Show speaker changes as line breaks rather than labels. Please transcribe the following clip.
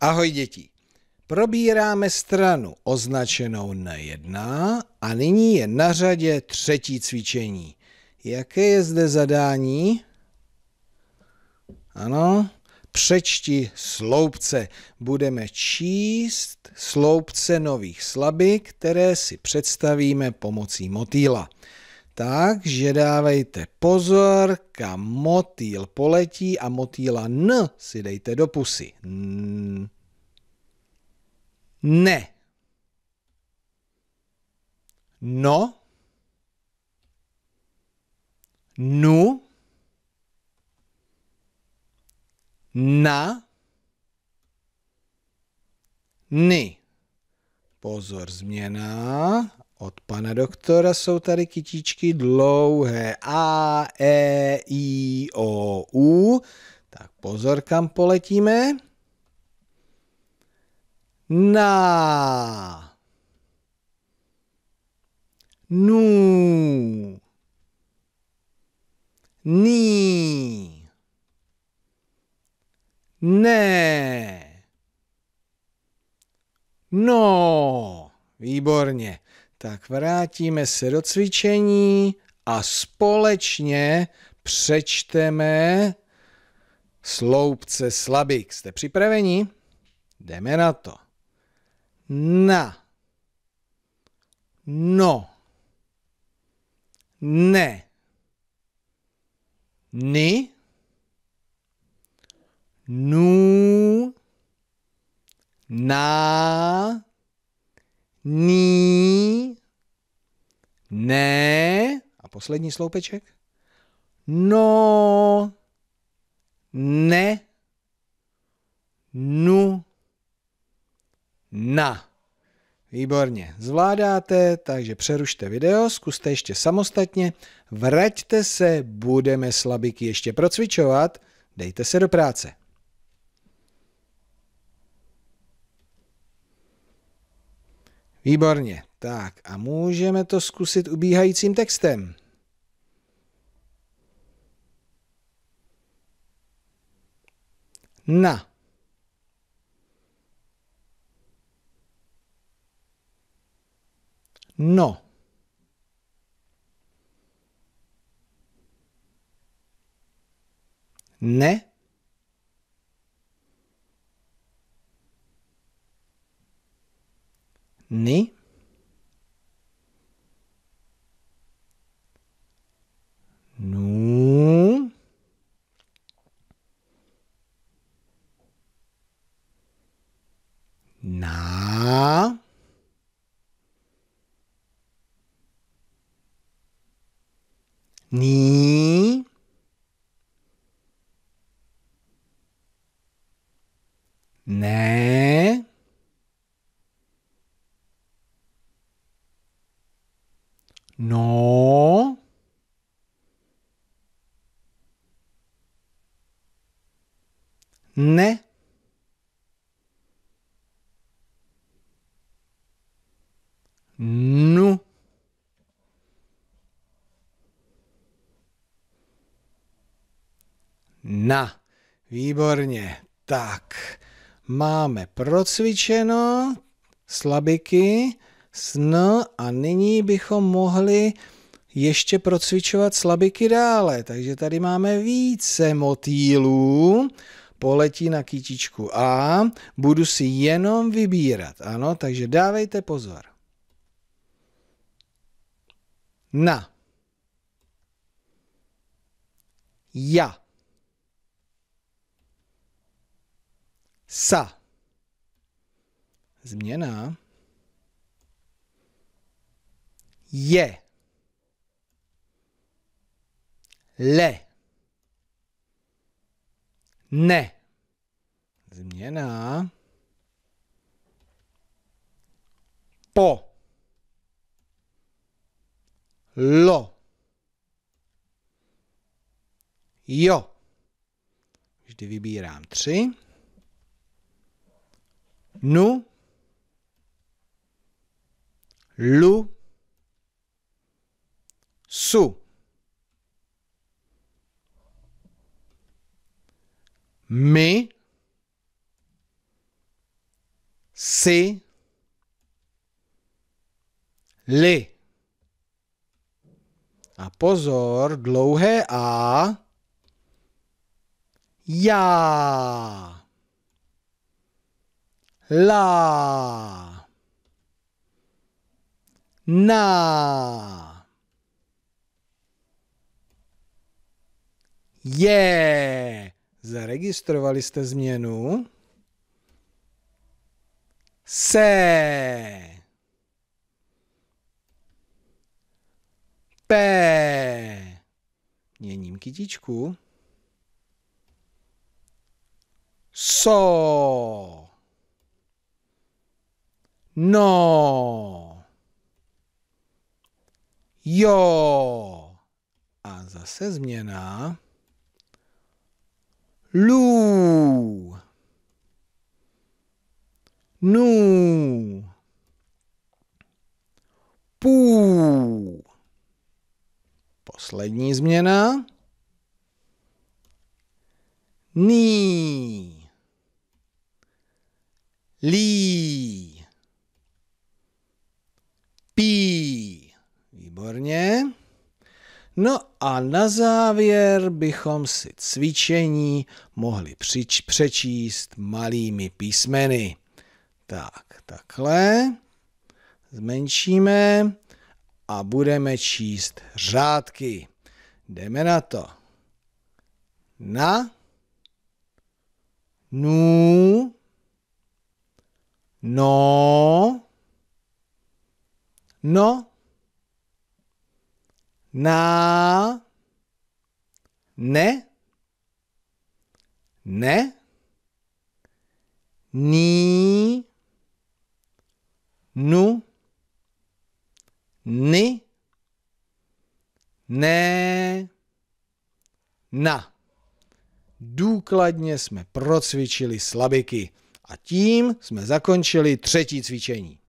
Ahoj děti. Probíráme stranu označenou na jedna a nyní je na řadě třetí cvičení. Jaké je zde zadání? Ano, přečti sloupce. Budeme číst sloupce nových slabik, které si představíme pomocí motýla. Takže dávejte pozor, kam motýl poletí a motýla N si dejte do pusy. N. Ne. No. Nu. Na. Ny. Pozor, změna. Od pana doktora jsou tady kytičky dlouhé. A, E, I, O, U. Tak pozor, kam poletíme. Na. Nu. Ní. Ne. No. Výborně. Tak vrátíme se do cvičení a společně přečteme sloupce slabik. Jste připraveni? Jdeme na to. Na. No. Ne. Ni. Nu. Na. Ní. Ne. A poslední sloupeček. No. Ne. Nu. Na. Výborně, zvládáte, takže přerušte video, zkuste ještě samostatně, vraťte se, budeme slabiky ještě procvičovat, dejte se do práce. Výborně. Tak a můžeme to zkusit ubíhajícím textem. Na. No. Ne. ni. Nu. Na. Ni. Ne. Ne. Nu. Na. Výborně. Tak. Máme procvičeno slabiky, sn a nyní bychom mohli ještě procvičovat slabiky dále. Takže tady máme více motýlů poletí na kytičku a budu si jenom vybírat. Ano, takže dávejte pozor. Na. Ja. Sa. Změna. Je. Le. Ne. Změna. Po. Lo. Jo. Vždy vybírám tři. Nu. Lu. Su. my si li. A pozor, dlouhé A. Já. La. Na. Je. Zaregistrovali jste změnu? Se. P. Měním kytičku. So. No. Jo. A zase změna. Lu. Nu. Pů. Poslední změna. Ní. Lí. Pí. Výborně. No a na závěr bychom si cvičení mohli přič, přečíst malými písmeny. Tak, takhle. Zmenšíme a budeme číst řádky. Jdeme na to. Na, nů, no, no, na, ne, ne, ni, nu, ni, ne, na. Důkladně jsme procvičili slabiky a tím jsme zakončili třetí cvičení.